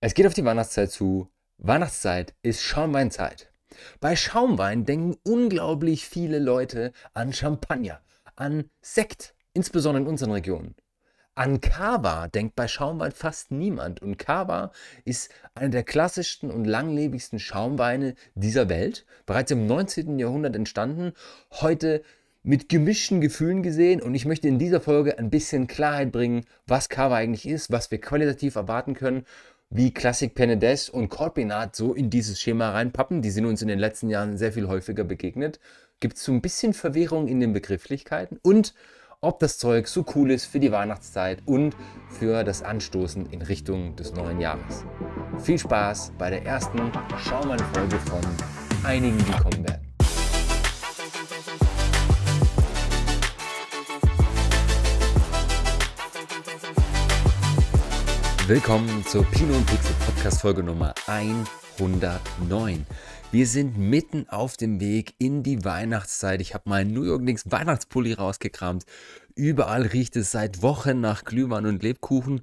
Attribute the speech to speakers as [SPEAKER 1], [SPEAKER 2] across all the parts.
[SPEAKER 1] Es geht auf die Weihnachtszeit zu. Weihnachtszeit ist Schaumweinzeit. Bei Schaumwein denken unglaublich viele Leute an Champagner, an Sekt, insbesondere in unseren Regionen. An Cava denkt bei Schaumwein fast niemand und Cava ist einer der klassischsten und langlebigsten Schaumweine dieser Welt, bereits im 19. Jahrhundert entstanden, heute mit gemischten Gefühlen gesehen und ich möchte in dieser Folge ein bisschen Klarheit bringen, was Cava eigentlich ist, was wir qualitativ erwarten können wie Classic Penedes und Corbinat so in dieses Schema reinpappen. Die sind uns in den letzten Jahren sehr viel häufiger begegnet. Gibt es so ein bisschen Verwirrung in den Begrifflichkeiten und ob das Zeug so cool ist für die Weihnachtszeit und für das Anstoßen in Richtung des neuen Jahres. Viel Spaß bei der ersten Schaumann-Folge von einigen, die kommen werden. Willkommen zur Pino und Pixel Podcast Folge Nummer 109. Wir sind mitten auf dem Weg in die Weihnachtszeit. Ich habe meinen New York Links Weihnachtspulli rausgekramt. Überall riecht es seit Wochen nach Glühwein und Lebkuchen.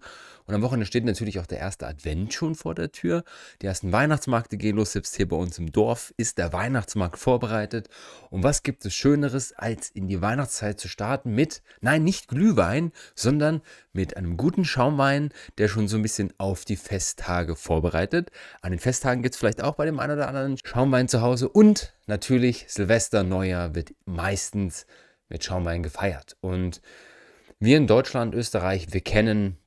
[SPEAKER 1] Und am Wochenende steht natürlich auch der erste Advent schon vor der Tür. Die ersten Weihnachtsmärkte gehen los. Selbst hier bei uns im Dorf ist der Weihnachtsmarkt vorbereitet. Und was gibt es Schöneres, als in die Weihnachtszeit zu starten mit, nein, nicht Glühwein, sondern mit einem guten Schaumwein, der schon so ein bisschen auf die Festtage vorbereitet. An den Festtagen gibt es vielleicht auch bei dem einen oder anderen Schaumwein zu Hause. Und natürlich Silvester, Neujahr wird meistens mit Schaumwein gefeiert. Und wir in Deutschland, Österreich, wir kennen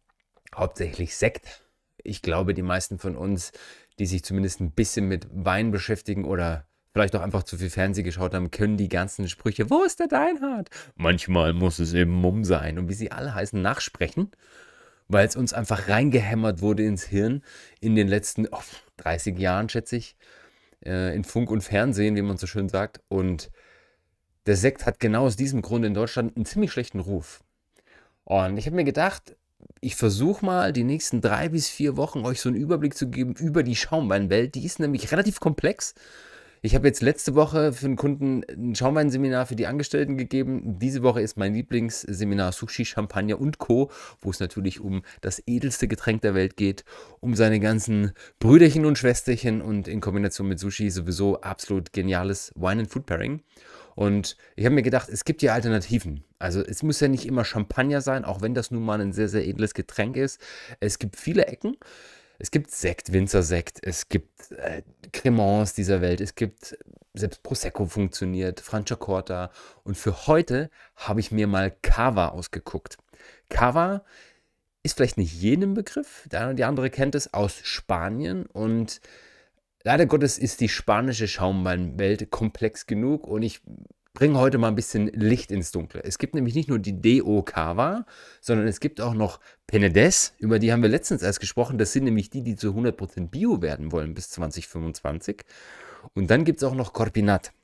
[SPEAKER 1] hauptsächlich Sekt. Ich glaube, die meisten von uns, die sich zumindest ein bisschen mit Wein beschäftigen oder vielleicht auch einfach zu viel Fernsehen geschaut haben, können die ganzen Sprüche, wo ist der Deinhard? Manchmal muss es eben Mumm sein und wie sie alle heißen, nachsprechen, weil es uns einfach reingehämmert wurde ins Hirn in den letzten oh, 30 Jahren, schätze ich, äh, in Funk und Fernsehen, wie man so schön sagt. Und der Sekt hat genau aus diesem Grund in Deutschland einen ziemlich schlechten Ruf. Und ich habe mir gedacht, ich versuche mal, die nächsten drei bis vier Wochen euch so einen Überblick zu geben über die Schaumweinwelt. Die ist nämlich relativ komplex. Ich habe jetzt letzte Woche für einen Kunden ein Schaumweinseminar für die Angestellten gegeben. Diese Woche ist mein Lieblingsseminar Sushi, Champagner und Co., wo es natürlich um das edelste Getränk der Welt geht, um seine ganzen Brüderchen und Schwesterchen und in Kombination mit Sushi sowieso absolut geniales Wine and Food Pairing. Und ich habe mir gedacht, es gibt ja Alternativen. Also es muss ja nicht immer Champagner sein, auch wenn das nun mal ein sehr, sehr edles Getränk ist. Es gibt viele Ecken. Es gibt Sekt, Winzersekt, es gibt äh, Cremants dieser Welt, es gibt selbst Prosecco funktioniert, Franciacorta. Und für heute habe ich mir mal Cava ausgeguckt. Cava ist vielleicht nicht jedem Begriff, der eine oder die andere kennt es aus Spanien und Leider Gottes ist die spanische Schaumweinwelt komplex genug und ich bringe heute mal ein bisschen Licht ins Dunkle. Es gibt nämlich nicht nur die DO Cava, sondern es gibt auch noch Penedes, über die haben wir letztens erst gesprochen. Das sind nämlich die, die zu 100% Bio werden wollen bis 2025. Und dann gibt es auch noch Corpinat.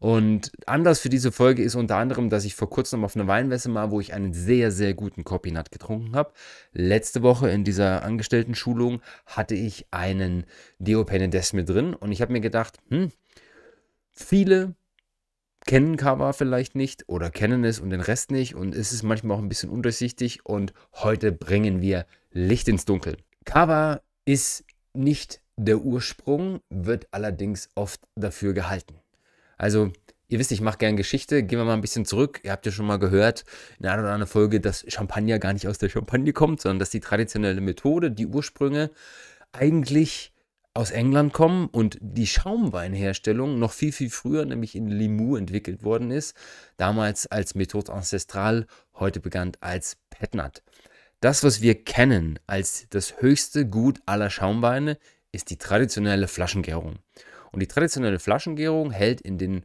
[SPEAKER 1] Und anders für diese Folge ist unter anderem, dass ich vor kurzem auf einer Weinmesse war, wo ich einen sehr, sehr guten Kopinat getrunken habe. Letzte Woche in dieser Angestellten-Schulung hatte ich einen Deo Penedès mit drin und ich habe mir gedacht, hm, viele kennen Kava vielleicht nicht oder kennen es und den Rest nicht und es ist manchmal auch ein bisschen undurchsichtig und heute bringen wir Licht ins Dunkel. Kava ist nicht der Ursprung, wird allerdings oft dafür gehalten. Also, ihr wisst, ich mache gern Geschichte. Gehen wir mal ein bisschen zurück. Ihr habt ja schon mal gehört in einer oder anderen Folge, dass Champagner gar nicht aus der Champagne kommt, sondern dass die traditionelle Methode, die Ursprünge eigentlich aus England kommen und die Schaumweinherstellung noch viel, viel früher, nämlich in Limoux, entwickelt worden ist. Damals als Methode Ancestral, heute bekannt als Petnat. Das, was wir kennen als das höchste Gut aller Schaumweine, ist die traditionelle Flaschengärung. Und die traditionelle Flaschengärung hält in den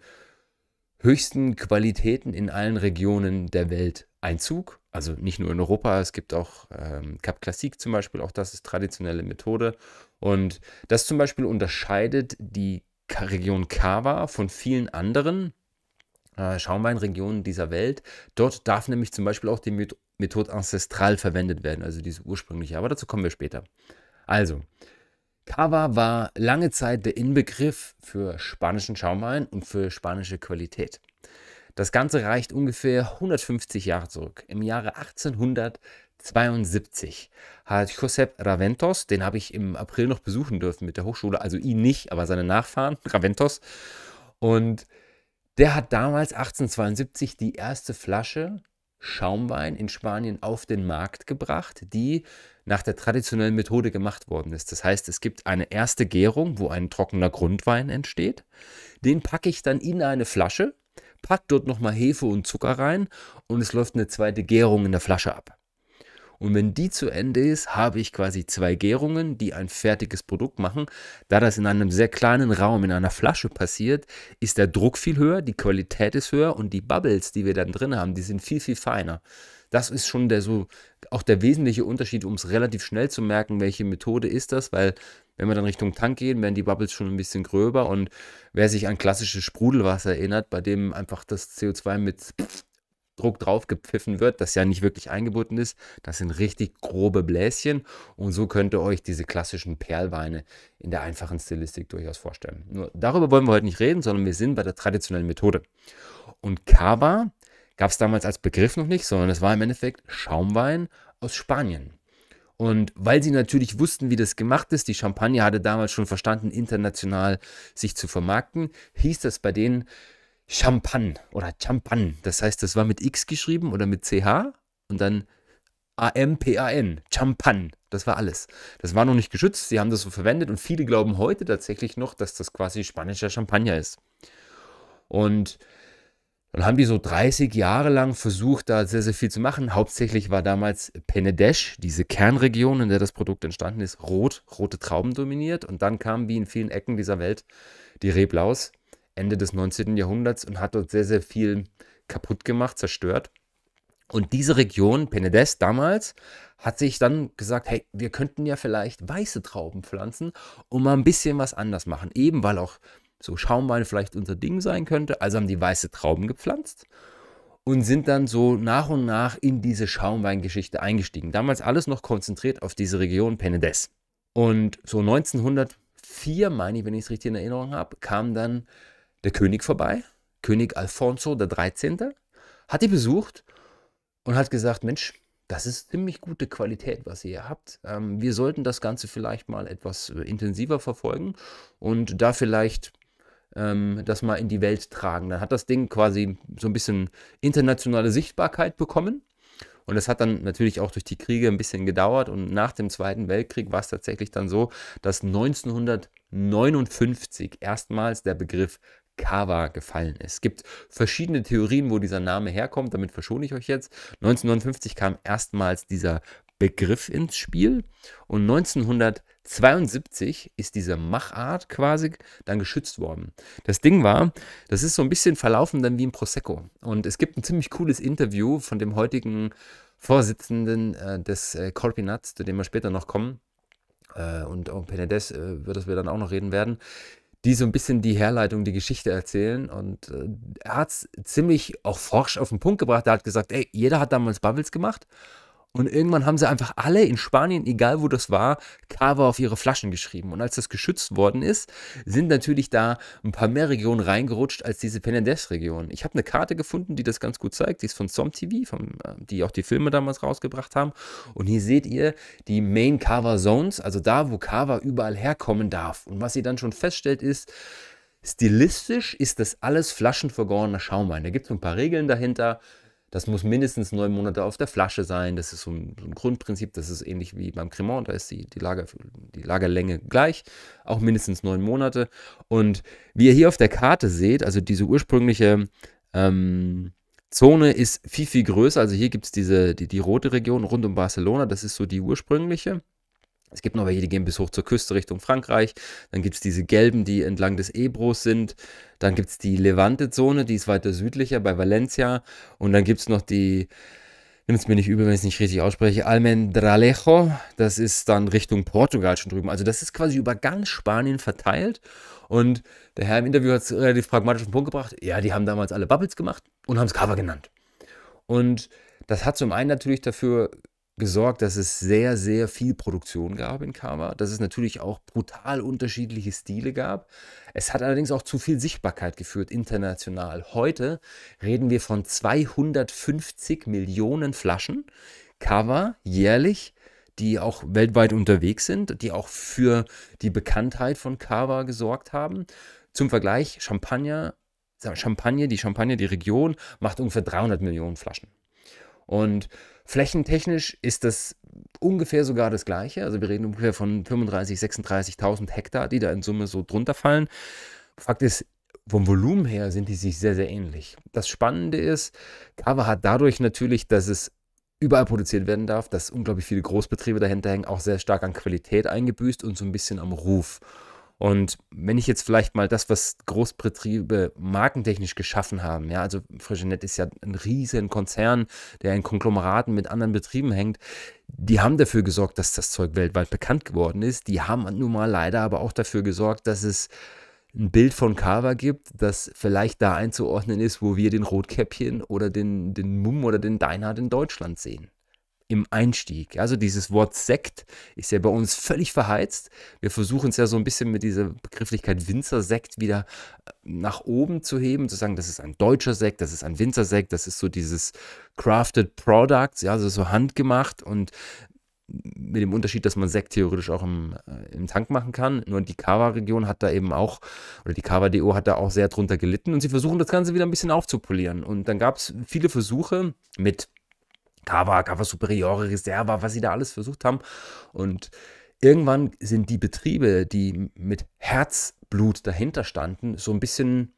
[SPEAKER 1] höchsten Qualitäten in allen Regionen der Welt Einzug. Also nicht nur in Europa, es gibt auch ähm, Cap Classique zum Beispiel, auch das ist traditionelle Methode. Und das zum Beispiel unterscheidet die Region Cava von vielen anderen äh, Schaumweinregionen dieser Welt. Dort darf nämlich zum Beispiel auch die Methode Ancestral verwendet werden, also diese ursprüngliche. Aber dazu kommen wir später. Also, Cava war lange Zeit der Inbegriff für spanischen Schaumwein und für spanische Qualität. Das Ganze reicht ungefähr 150 Jahre zurück. Im Jahre 1872 hat Josep Raventos, den habe ich im April noch besuchen dürfen mit der Hochschule, also ihn nicht, aber seine Nachfahren, Raventos. Und der hat damals 1872 die erste Flasche Schaumwein in Spanien auf den Markt gebracht, die nach der traditionellen Methode gemacht worden ist. Das heißt, es gibt eine erste Gärung, wo ein trockener Grundwein entsteht. Den packe ich dann in eine Flasche, packe dort nochmal Hefe und Zucker rein und es läuft eine zweite Gärung in der Flasche ab. Und wenn die zu Ende ist, habe ich quasi zwei Gärungen, die ein fertiges Produkt machen. Da das in einem sehr kleinen Raum in einer Flasche passiert, ist der Druck viel höher, die Qualität ist höher und die Bubbles, die wir dann drin haben, die sind viel, viel feiner. Das ist schon der so auch der wesentliche Unterschied, um es relativ schnell zu merken, welche Methode ist das, weil wenn wir dann Richtung Tank gehen, werden die Bubbles schon ein bisschen gröber und wer sich an klassisches Sprudelwasser erinnert, bei dem einfach das CO2 mit Druck drauf gepfiffen wird, das ja nicht wirklich eingebunden ist. Das sind richtig grobe Bläschen und so könnt ihr euch diese klassischen Perlweine in der einfachen Stilistik durchaus vorstellen. Nur darüber wollen wir heute nicht reden, sondern wir sind bei der traditionellen Methode. Und Cava gab es damals als Begriff noch nicht, sondern es war im Endeffekt Schaumwein aus Spanien. Und weil sie natürlich wussten, wie das gemacht ist, die Champagne hatte damals schon verstanden, international sich zu vermarkten, hieß das bei denen Champagne oder Champagne. Das heißt, das war mit X geschrieben oder mit CH und dann A-M-P-A-N, Champagne. Das war alles. Das war noch nicht geschützt, sie haben das so verwendet und viele glauben heute tatsächlich noch, dass das quasi spanischer Champagner ist. Und dann haben die so 30 Jahre lang versucht, da sehr, sehr viel zu machen. Hauptsächlich war damals Penedesch, diese Kernregion, in der das Produkt entstanden ist, rot, rote Trauben dominiert. Und dann kamen, wie in vielen Ecken dieser Welt, die Reblaus Ende des 19. Jahrhunderts und hat dort sehr, sehr viel kaputt gemacht, zerstört. Und diese Region, Penedes damals, hat sich dann gesagt, hey, wir könnten ja vielleicht weiße Trauben pflanzen und mal ein bisschen was anders machen. Eben weil auch so Schaumwein vielleicht unser Ding sein könnte. Also haben die weiße Trauben gepflanzt und sind dann so nach und nach in diese Schaumweingeschichte eingestiegen. Damals alles noch konzentriert auf diese Region Penedes. Und so 1904, meine ich, wenn ich es richtig in Erinnerung habe, kam dann der König vorbei, König Alfonso XIII., hat die besucht und hat gesagt, Mensch, das ist ziemlich gute Qualität, was ihr hier habt. Ähm, wir sollten das Ganze vielleicht mal etwas äh, intensiver verfolgen und da vielleicht ähm, das mal in die Welt tragen. Dann hat das Ding quasi so ein bisschen internationale Sichtbarkeit bekommen. Und das hat dann natürlich auch durch die Kriege ein bisschen gedauert. Und nach dem Zweiten Weltkrieg war es tatsächlich dann so, dass 1959 erstmals der Begriff Kava gefallen ist. Es gibt verschiedene Theorien, wo dieser Name herkommt, damit verschone ich euch jetzt. 1959 kam erstmals dieser Begriff ins Spiel und 1972 ist diese Machart quasi dann geschützt worden. Das Ding war, das ist so ein bisschen verlaufen dann wie ein Prosecco und es gibt ein ziemlich cooles Interview von dem heutigen Vorsitzenden äh, des äh, Corpinat, zu dem wir später noch kommen äh, und um Penedes äh, über das wir dann auch noch reden werden die so ein bisschen die Herleitung, die Geschichte erzählen. Und äh, er hat es ziemlich auch forsch auf den Punkt gebracht. Er hat gesagt, ey, jeder hat damals Bubbles gemacht und irgendwann haben sie einfach alle in Spanien, egal wo das war, Carver auf ihre Flaschen geschrieben. Und als das geschützt worden ist, sind natürlich da ein paar mehr Regionen reingerutscht als diese Penedès-Region. Ich habe eine Karte gefunden, die das ganz gut zeigt. Die ist von SomTV, von, äh, die auch die Filme damals rausgebracht haben. Und hier seht ihr die Main Carver Zones, also da, wo Carver überall herkommen darf. Und was sie dann schon feststellt ist, Stilistisch ist das alles flaschenvergorener Schaumwein. Da gibt es ein paar Regeln dahinter das muss mindestens neun Monate auf der Flasche sein. Das ist so ein, so ein Grundprinzip. Das ist ähnlich wie beim Cremant. Da ist die, die, Lager, die Lagerlänge gleich. Auch mindestens neun Monate. Und wie ihr hier auf der Karte seht, also diese ursprüngliche ähm, Zone ist viel, viel größer. Also hier gibt es diese, die, die rote Region rund um Barcelona. Das ist so die ursprüngliche. Es gibt noch welche, die gehen bis hoch zur Küste Richtung Frankreich. Dann gibt es diese gelben, die entlang des Ebros sind. Dann gibt es die Levante-Zone, die ist weiter südlicher bei Valencia. Und dann gibt es noch die, nimm es mir nicht übel, wenn ich es nicht richtig ausspreche, Almendralejo. Das ist dann Richtung Portugal schon drüben. Also das ist quasi über ganz Spanien verteilt. Und der Herr im Interview hat es relativ pragmatisch auf den Punkt gebracht. Ja, die haben damals alle Bubbles gemacht und haben es Cover genannt. Und das hat zum einen natürlich dafür gesorgt, dass es sehr, sehr viel Produktion gab in Karma, dass es natürlich auch brutal unterschiedliche Stile gab. Es hat allerdings auch zu viel Sichtbarkeit geführt international. Heute reden wir von 250 Millionen Flaschen Cover jährlich, die auch weltweit unterwegs sind, die auch für die Bekanntheit von Cava gesorgt haben. Zum Vergleich, Champagner, Champagner, die Champagner, die Region macht ungefähr 300 Millionen Flaschen. Und Flächentechnisch ist das ungefähr sogar das gleiche. Also wir reden ungefähr von 35.000, 36.000 Hektar, die da in Summe so drunter fallen. Fakt ist, vom Volumen her sind die sich sehr, sehr ähnlich. Das Spannende ist, Kava hat dadurch natürlich, dass es überall produziert werden darf, dass unglaublich viele Großbetriebe dahinter hängen, auch sehr stark an Qualität eingebüßt und so ein bisschen am Ruf. Und wenn ich jetzt vielleicht mal das, was Großbetriebe markentechnisch geschaffen haben, ja, also Frischenet ist ja ein riesen Konzern, der in Konglomeraten mit anderen Betrieben hängt, die haben dafür gesorgt, dass das Zeug weltweit bekannt geworden ist. Die haben nun mal leider aber auch dafür gesorgt, dass es ein Bild von Carver gibt, das vielleicht da einzuordnen ist, wo wir den Rotkäppchen oder den, den Mumm oder den Deinhard in Deutschland sehen im Einstieg. Also dieses Wort Sekt ist ja bei uns völlig verheizt. Wir versuchen es ja so ein bisschen mit dieser Begrifflichkeit Winzersekt wieder äh, nach oben zu heben, zu sagen, das ist ein deutscher Sekt, das ist ein Winzersekt, das ist so dieses crafted Product, ja, also so handgemacht und mit dem Unterschied, dass man Sekt theoretisch auch im, äh, im Tank machen kann. Nur die Kawa-Region hat da eben auch, oder die Kawa-DO hat da auch sehr drunter gelitten und sie versuchen das Ganze wieder ein bisschen aufzupolieren. Und dann gab es viele Versuche mit Tabak, Cava Superiore, Reserva, was sie da alles versucht haben. Und irgendwann sind die Betriebe, die mit Herzblut dahinter standen, so ein bisschen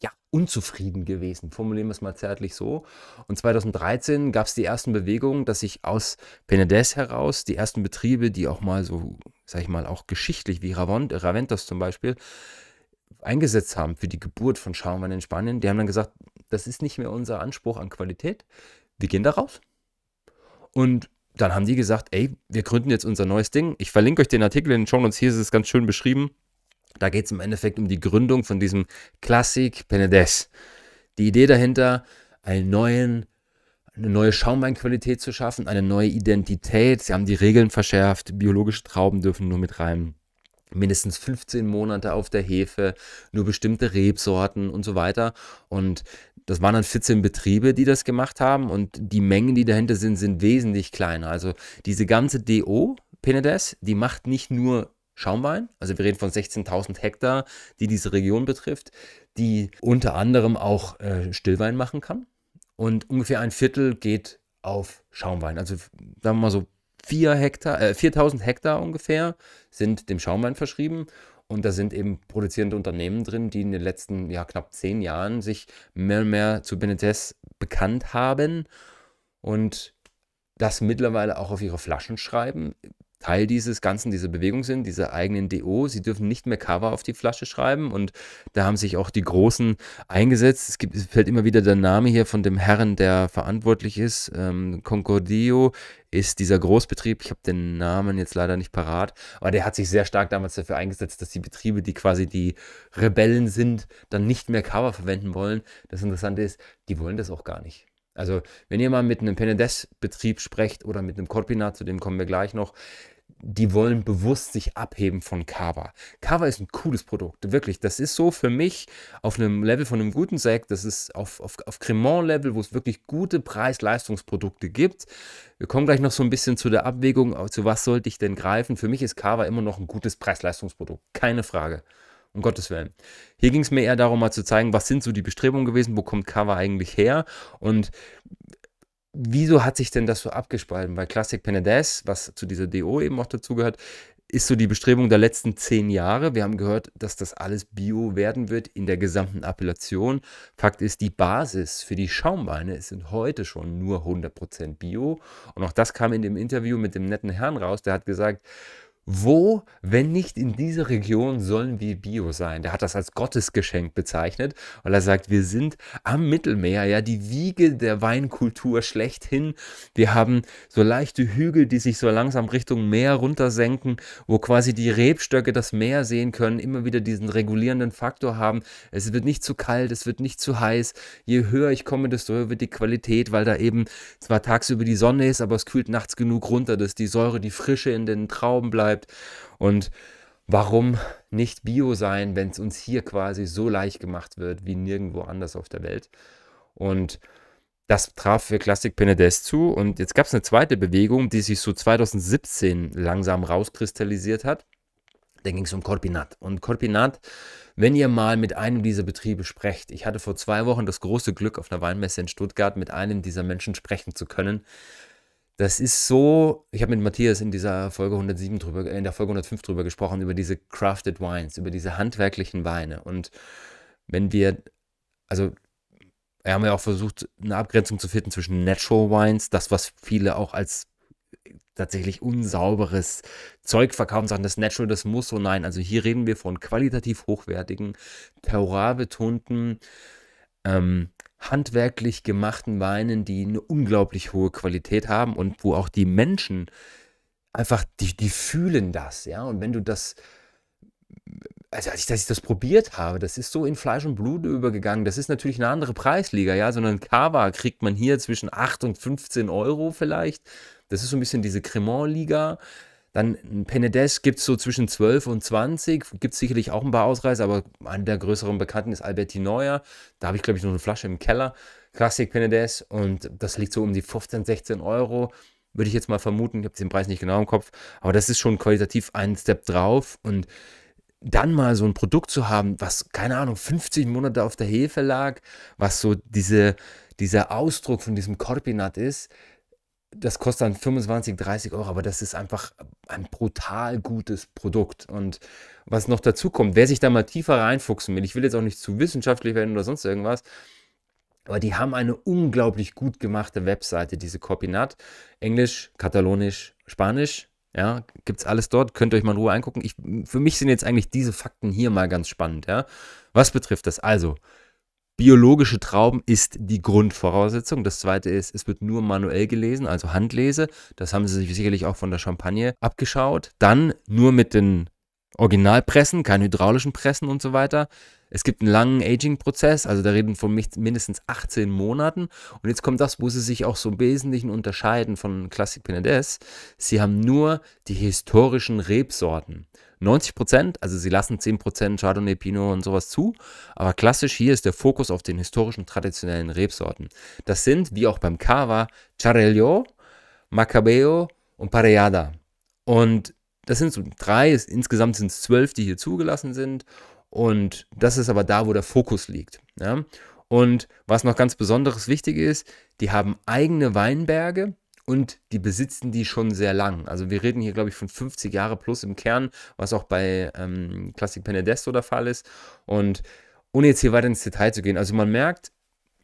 [SPEAKER 1] ja, unzufrieden gewesen. Formulieren wir es mal zärtlich so. Und 2013 gab es die ersten Bewegungen, dass sich aus Penedès heraus die ersten Betriebe, die auch mal so, sag ich mal, auch geschichtlich wie Ravent, Raventos zum Beispiel, eingesetzt haben für die Geburt von Schaumwein in Spanien, die haben dann gesagt, das ist nicht mehr unser Anspruch an Qualität. Wir gehen da raus. Und dann haben die gesagt, ey, wir gründen jetzt unser neues Ding. Ich verlinke euch den Artikel in den Show Notes, hier ist es ganz schön beschrieben. Da geht es im Endeffekt um die Gründung von diesem Classic Penedès. Die Idee dahinter, einen neuen, eine neue Schaumweinqualität zu schaffen, eine neue Identität. Sie haben die Regeln verschärft, biologische Trauben dürfen nur mit rein. Mindestens 15 Monate auf der Hefe, nur bestimmte Rebsorten und so weiter. Und das waren dann 14 Betriebe, die das gemacht haben und die Mengen, die dahinter sind, sind wesentlich kleiner. Also diese ganze DO, Penedes, die macht nicht nur Schaumwein, also wir reden von 16.000 Hektar, die diese Region betrifft, die unter anderem auch äh, Stillwein machen kann und ungefähr ein Viertel geht auf Schaumwein. Also sagen wir mal so 4 Hektar, äh, 4.000 Hektar ungefähr sind dem Schaumwein verschrieben und da sind eben produzierende Unternehmen drin, die in den letzten ja, knapp zehn Jahren sich mehr und mehr zu Benetez bekannt haben und das mittlerweile auch auf ihre Flaschen schreiben. Teil dieses Ganzen, dieser Bewegung sind, dieser eigenen DO. Sie dürfen nicht mehr Cover auf die Flasche schreiben und da haben sich auch die Großen eingesetzt. Es, gibt, es fällt immer wieder der Name hier von dem Herren, der verantwortlich ist. Ähm, Concordio ist dieser Großbetrieb, ich habe den Namen jetzt leider nicht parat, aber der hat sich sehr stark damals dafür eingesetzt, dass die Betriebe, die quasi die Rebellen sind, dann nicht mehr Cover verwenden wollen. Das Interessante ist, die wollen das auch gar nicht. Also, wenn ihr mal mit einem Penedes-Betrieb sprecht oder mit einem Corpinat, zu dem kommen wir gleich noch, die wollen bewusst sich abheben von Kava. Kava ist ein cooles Produkt, wirklich. Das ist so für mich auf einem Level von einem guten Sekt, das ist auf, auf, auf Cremant-Level, wo es wirklich gute Preis-Leistungsprodukte gibt. Wir kommen gleich noch so ein bisschen zu der Abwägung, äh, zu was sollte ich denn greifen. Für mich ist Kava immer noch ein gutes Preis-Leistungsprodukt, keine Frage. Um Gottes Willen. Hier ging es mir eher darum, mal zu zeigen, was sind so die Bestrebungen gewesen, wo kommt Kava eigentlich her. Und wieso hat sich denn das so abgespalten? Weil Classic Penedes, was zu dieser DO eben auch dazugehört, ist so die Bestrebung der letzten zehn Jahre. Wir haben gehört, dass das alles Bio werden wird in der gesamten Appellation. Fakt ist, die Basis für die Schaumweine sind heute schon nur 100% Bio. Und auch das kam in dem Interview mit dem netten Herrn raus, der hat gesagt, wo, wenn nicht in dieser Region, sollen wir Bio sein? Der hat das als Gottesgeschenk bezeichnet, weil er sagt, wir sind am Mittelmeer, ja, die Wiege der Weinkultur schlechthin. Wir haben so leichte Hügel, die sich so langsam Richtung Meer runtersenken, wo quasi die Rebstöcke das Meer sehen können, immer wieder diesen regulierenden Faktor haben. Es wird nicht zu kalt, es wird nicht zu heiß. Je höher ich komme, desto höher wird die Qualität, weil da eben zwar tagsüber die Sonne ist, aber es kühlt nachts genug runter, dass die Säure, die Frische in den Trauben bleibt bleibt. Und warum nicht bio sein, wenn es uns hier quasi so leicht gemacht wird wie nirgendwo anders auf der Welt? Und das traf für Classic Penedes zu. Und jetzt gab es eine zweite Bewegung, die sich so 2017 langsam rauskristallisiert hat. Da ging es um Corpinat. Und Corpinat, wenn ihr mal mit einem dieser Betriebe sprecht, ich hatte vor zwei Wochen das große Glück, auf einer Weinmesse in Stuttgart mit einem dieser Menschen sprechen zu können, das ist so, ich habe mit Matthias in dieser Folge 107 drüber, äh, in der Folge 105 drüber gesprochen, über diese crafted wines, über diese handwerklichen Weine. Und wenn wir, also wir haben ja auch versucht, eine Abgrenzung zu finden zwischen Natural Wines, das, was viele auch als tatsächlich unsauberes Zeug verkaufen, sagen, das Natural, das muss so. Nein, also hier reden wir von qualitativ hochwertigen, terroir betonten, ähm, handwerklich gemachten Weinen, die eine unglaublich hohe Qualität haben und wo auch die Menschen einfach, die, die fühlen das, ja. Und wenn du das, also als ich, dass ich das probiert habe, das ist so in Fleisch und Blut übergegangen. Das ist natürlich eine andere Preisliga, ja. So Cava kriegt man hier zwischen 8 und 15 Euro vielleicht. Das ist so ein bisschen diese Cremant-Liga. Dann Penedes gibt es so zwischen 12 und 20, gibt es sicherlich auch ein paar Ausreißer, aber einer der größeren Bekannten ist Alberti Neuer. Da habe ich, glaube ich, noch eine Flasche im Keller. Klassik Penedes und das liegt so um die 15, 16 Euro, würde ich jetzt mal vermuten. Ich habe den Preis nicht genau im Kopf, aber das ist schon qualitativ ein Step drauf und dann mal so ein Produkt zu haben, was, keine Ahnung, 50 Monate auf der Hefe lag, was so diese, dieser Ausdruck von diesem Corpinat ist, das kostet dann 25, 30 Euro, aber das ist einfach ein brutal gutes Produkt. Und was noch dazu kommt, wer sich da mal tiefer reinfuchsen will, ich will jetzt auch nicht zu wissenschaftlich werden oder sonst irgendwas, aber die haben eine unglaublich gut gemachte Webseite, diese Copinat. Englisch, Katalonisch, Spanisch, ja, gibt es alles dort, könnt ihr euch mal in Ruhe angucken. Ich, für mich sind jetzt eigentlich diese Fakten hier mal ganz spannend, ja. Was betrifft das? Also, Biologische Trauben ist die Grundvoraussetzung. Das zweite ist, es wird nur manuell gelesen, also Handlese. Das haben sie sich sicherlich auch von der Champagne abgeschaut. Dann nur mit den Originalpressen, keine hydraulischen Pressen und so weiter. Es gibt einen langen Aging-Prozess, also da reden von mindestens 18 Monaten. Und jetzt kommt das, wo sie sich auch so im Wesentlichen unterscheiden von Classic Pinedes. Sie haben nur die historischen Rebsorten. 90 Prozent, also sie lassen 10 Prozent Chardonnay, Pinot und sowas zu, aber klassisch hier ist der Fokus auf den historischen, traditionellen Rebsorten. Das sind, wie auch beim Cava, Charello, Macabeo und Pareada. Und das sind so drei, insgesamt sind es zwölf, die hier zugelassen sind. Und das ist aber da, wo der Fokus liegt. Ja? Und was noch ganz besonderes wichtig ist, die haben eigene Weinberge und die besitzen die schon sehr lang. Also wir reden hier, glaube ich, von 50 Jahre plus im Kern, was auch bei ähm, Classic Penedesto der Fall ist. Und ohne jetzt hier weiter ins Detail zu gehen, also man merkt,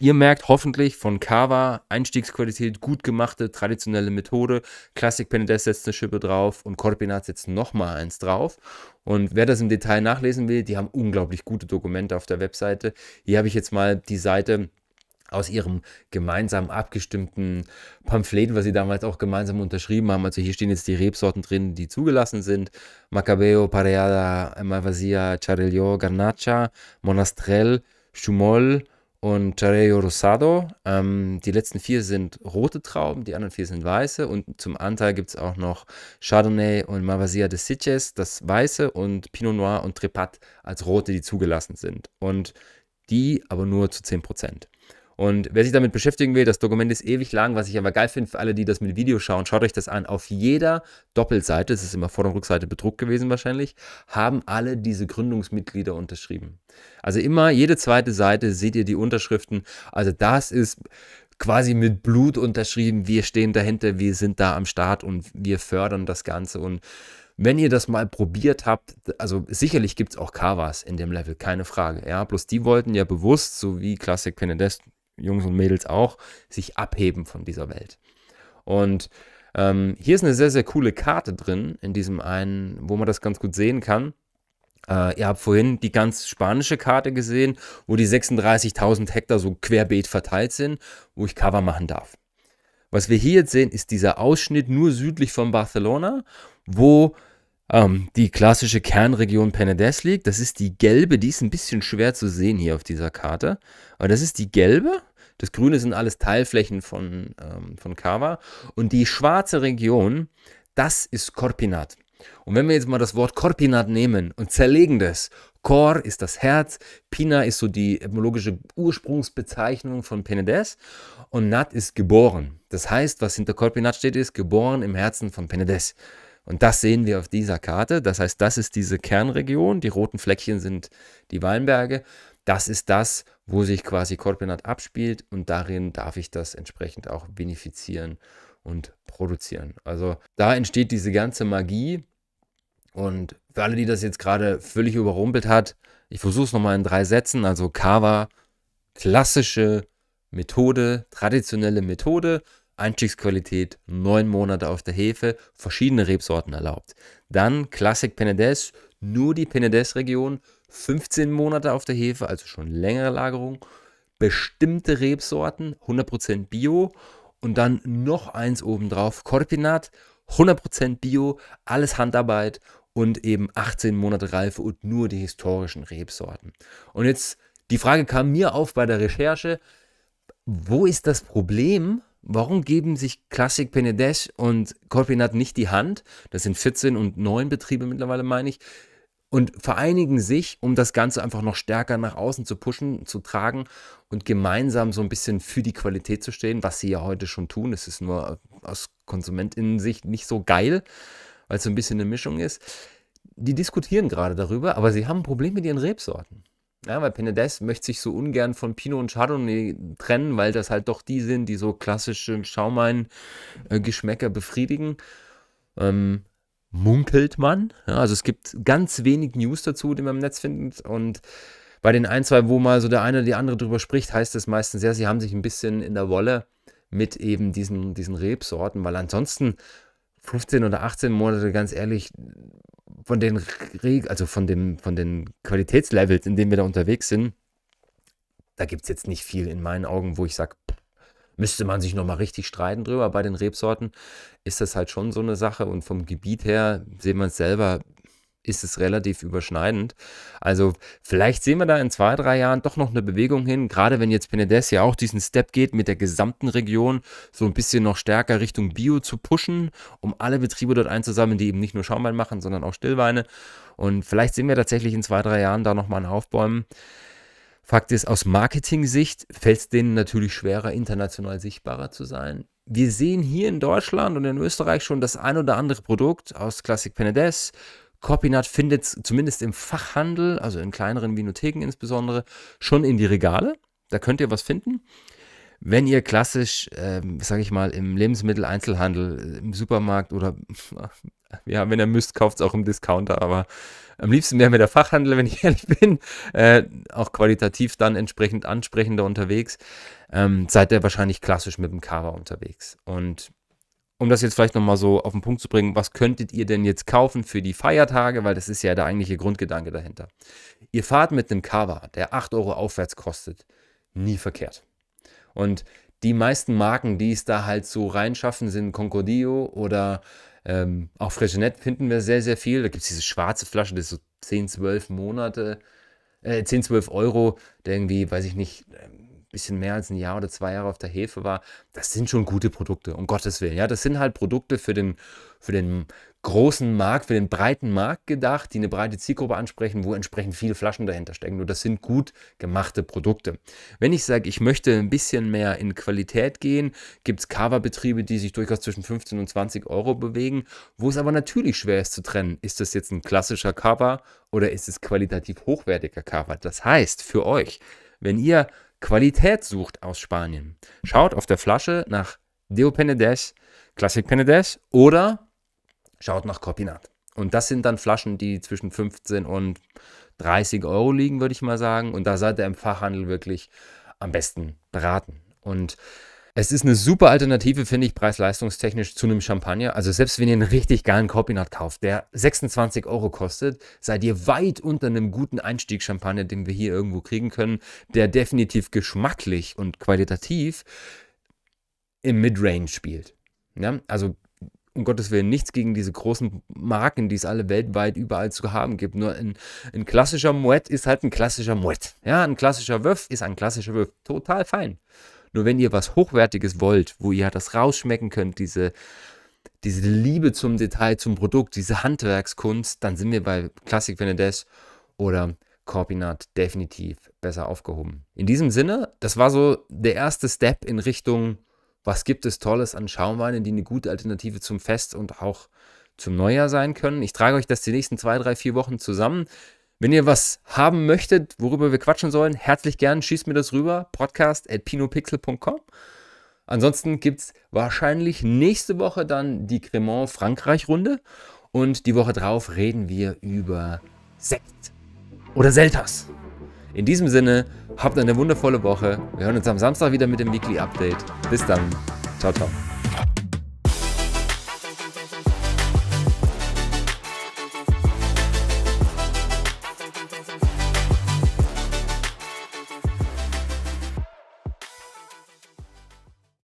[SPEAKER 1] Ihr merkt hoffentlich von Cava Einstiegsqualität, gut gemachte, traditionelle Methode. Classic Penedesto setzt eine Schippe drauf und Corpinat setzt nochmal eins drauf. Und wer das im Detail nachlesen will, die haben unglaublich gute Dokumente auf der Webseite. Hier habe ich jetzt mal die Seite aus ihrem gemeinsam abgestimmten Pamphlet, was sie damals auch gemeinsam unterschrieben haben. Also hier stehen jetzt die Rebsorten drin, die zugelassen sind. Macabeo, Pareada, Malvasia, Charello, Garnacha, Monastrell, Chumol und Charello Rosado. Ähm, die letzten vier sind rote Trauben, die anderen vier sind weiße. Und zum Anteil gibt es auch noch Chardonnay und Malvasia de Sitges, das weiße, und Pinot Noir und Trepat als rote, die zugelassen sind. Und die aber nur zu 10 Prozent. Und wer sich damit beschäftigen will, das Dokument ist ewig lang, was ich aber geil finde für alle, die das mit Video schauen, schaut euch das an. Auf jeder Doppelseite, es ist immer Vorder- und Rückseite bedruckt gewesen wahrscheinlich, haben alle diese Gründungsmitglieder unterschrieben. Also immer jede zweite Seite seht ihr die Unterschriften. Also das ist quasi mit Blut unterschrieben. Wir stehen dahinter, wir sind da am Start und wir fördern das Ganze und wenn ihr das mal probiert habt, also sicherlich gibt es auch Kavas in dem Level, keine Frage. Ja, bloß die wollten ja bewusst, so wie Classic Penedest Jungs und Mädels auch, sich abheben von dieser Welt. Und ähm, hier ist eine sehr, sehr coole Karte drin, in diesem einen, wo man das ganz gut sehen kann. Äh, ihr habt vorhin die ganz spanische Karte gesehen, wo die 36.000 Hektar so querbeet verteilt sind, wo ich Cover machen darf. Was wir hier jetzt sehen, ist dieser Ausschnitt nur südlich von Barcelona, wo ähm, die klassische Kernregion Penedès liegt. Das ist die gelbe, die ist ein bisschen schwer zu sehen hier auf dieser Karte. Aber das ist die gelbe das Grüne sind alles Teilflächen von, ähm, von Kava. Und die schwarze Region, das ist Korpinat. Und wenn wir jetzt mal das Wort Korpinat nehmen und zerlegen das, Kor ist das Herz, Pina ist so die etymologische Ursprungsbezeichnung von Penedes und Nat ist geboren. Das heißt, was hinter Korpinat steht, ist geboren im Herzen von Penedes. Und das sehen wir auf dieser Karte. Das heißt, das ist diese Kernregion. Die roten Fleckchen sind die Weinberge das ist das, wo sich quasi Korbinat abspielt und darin darf ich das entsprechend auch benefizieren und produzieren. Also da entsteht diese ganze Magie und für alle, die das jetzt gerade völlig überrumpelt hat, ich versuche es nochmal in drei Sätzen. Also Kava, klassische Methode, traditionelle Methode, Einstiegsqualität, neun Monate auf der Hefe, verschiedene Rebsorten erlaubt. Dann Classic Penedès, nur die Penedès-Region, 15 Monate auf der Hefe, also schon längere Lagerung, bestimmte Rebsorten, 100% Bio und dann noch eins obendrauf, Corpinat, 100% Bio, alles Handarbeit und eben 18 Monate Reife und nur die historischen Rebsorten. Und jetzt, die Frage kam mir auf bei der Recherche, wo ist das Problem? Warum geben sich Classic Penedesch und Corpinat nicht die Hand? Das sind 14 und 9 Betriebe mittlerweile, meine ich und vereinigen sich, um das Ganze einfach noch stärker nach außen zu pushen, zu tragen und gemeinsam so ein bisschen für die Qualität zu stehen, was sie ja heute schon tun. Es ist nur äh, aus Konsumentinnensicht nicht so geil, weil es so ein bisschen eine Mischung ist. Die diskutieren gerade darüber, aber sie haben ein Problem mit ihren Rebsorten. Ja, weil Penedès möchte sich so ungern von Pinot und Chardonnay trennen, weil das halt doch die sind, die so klassische schaumein äh, geschmäcker befriedigen. Ähm, munkelt man. Ja, also es gibt ganz wenig News dazu, die man im Netz findet. Und bei den ein, zwei, wo mal so der eine oder die andere drüber spricht, heißt es meistens ja, sie haben sich ein bisschen in der Wolle mit eben diesen, diesen Rebsorten, weil ansonsten 15 oder 18 Monate, ganz ehrlich, von den, Reg also von dem, von den Qualitätslevels, in denen wir da unterwegs sind, da gibt es jetzt nicht viel in meinen Augen, wo ich sage, Müsste man sich nochmal richtig streiten drüber. Bei den Rebsorten ist das halt schon so eine Sache. Und vom Gebiet her sehen wir es selber, ist es relativ überschneidend. Also vielleicht sehen wir da in zwei, drei Jahren doch noch eine Bewegung hin, gerade wenn jetzt Penedes ja auch diesen Step geht, mit der gesamten Region so ein bisschen noch stärker Richtung Bio zu pushen, um alle Betriebe dort einzusammeln, die eben nicht nur Schaumwein machen, sondern auch Stillweine. Und vielleicht sehen wir tatsächlich in zwei, drei Jahren da nochmal ein Aufbäumen. Fakt ist, aus Marketing-Sicht fällt es denen natürlich schwerer, international sichtbarer zu sein. Wir sehen hier in Deutschland und in Österreich schon das ein oder andere Produkt aus Classic Penedes. Copynut findet es zumindest im Fachhandel, also in kleineren Vinotheken insbesondere, schon in die Regale. Da könnt ihr was finden. Wenn ihr klassisch, ähm, sage ich mal, im Lebensmitteleinzelhandel, äh, im Supermarkt oder ja, wenn ihr müsst, kauft es auch im Discounter, aber am liebsten wäre mir der Fachhandel, wenn ich ehrlich bin. Äh, auch qualitativ dann entsprechend ansprechender unterwegs. Ähm, seid ihr wahrscheinlich klassisch mit dem Cover unterwegs. Und um das jetzt vielleicht nochmal so auf den Punkt zu bringen, was könntet ihr denn jetzt kaufen für die Feiertage? Weil das ist ja der eigentliche Grundgedanke dahinter. Ihr fahrt mit einem Cover, der 8 Euro aufwärts kostet, nie verkehrt. Und die meisten Marken, die es da halt so reinschaffen, sind Concordio oder ähm, auch Freshenet finden wir sehr, sehr viel. Da gibt es diese schwarze Flasche, das ist so 10, 12 Monate, äh, 10, 12 Euro, der irgendwie, weiß ich nicht, ähm, bisschen mehr als ein Jahr oder zwei Jahre auf der Hefe war, das sind schon gute Produkte, um Gottes Willen. Ja, das sind halt Produkte für den, für den großen Markt, für den breiten Markt gedacht, die eine breite Zielgruppe ansprechen, wo entsprechend viele Flaschen dahinter stecken. Nur das sind gut gemachte Produkte. Wenn ich sage, ich möchte ein bisschen mehr in Qualität gehen, gibt es Coverbetriebe, die sich durchaus zwischen 15 und 20 Euro bewegen, wo es aber natürlich schwer ist zu trennen, ist das jetzt ein klassischer Cover oder ist es qualitativ hochwertiger Cover. Das heißt, für euch, wenn ihr Qualität sucht aus Spanien, schaut auf der Flasche nach Deo Penedes, Classic Penedes oder schaut nach Corpinat. Und das sind dann Flaschen, die zwischen 15 und 30 Euro liegen, würde ich mal sagen. Und da seid ihr im Fachhandel wirklich am besten beraten. Und es ist eine super Alternative, finde ich, preis-leistungstechnisch zu einem Champagner. Also selbst wenn ihr einen richtig geilen Corpinat kauft, der 26 Euro kostet, seid ihr weit unter einem guten Einstieg Champagner, den wir hier irgendwo kriegen können, der definitiv geschmacklich und qualitativ im Midrange spielt. Ja? Also um Gottes Willen nichts gegen diese großen Marken, die es alle weltweit überall zu haben gibt. Nur ein, ein klassischer Mouette ist halt ein klassischer Mouette. Ja, ein klassischer Wöff ist ein klassischer Wöff. Total fein. Nur wenn ihr was Hochwertiges wollt, wo ihr das rausschmecken könnt, diese, diese Liebe zum Detail, zum Produkt, diese Handwerkskunst, dann sind wir bei Classic Venedes oder Corbinat definitiv besser aufgehoben. In diesem Sinne, das war so der erste Step in Richtung, was gibt es Tolles an Schaumweinen, die eine gute Alternative zum Fest und auch zum Neujahr sein können. Ich trage euch das die nächsten zwei, drei, vier Wochen zusammen. Wenn ihr was haben möchtet, worüber wir quatschen sollen, herzlich gern, schießt mir das rüber, podcast at pinopixel.com. Ansonsten gibt es wahrscheinlich nächste Woche dann die Cremant-Frankreich-Runde und die Woche drauf reden wir über Sekt oder Selters. In diesem Sinne, habt eine wundervolle Woche. Wir hören uns am Samstag wieder mit dem Weekly Update. Bis dann. Ciao, ciao.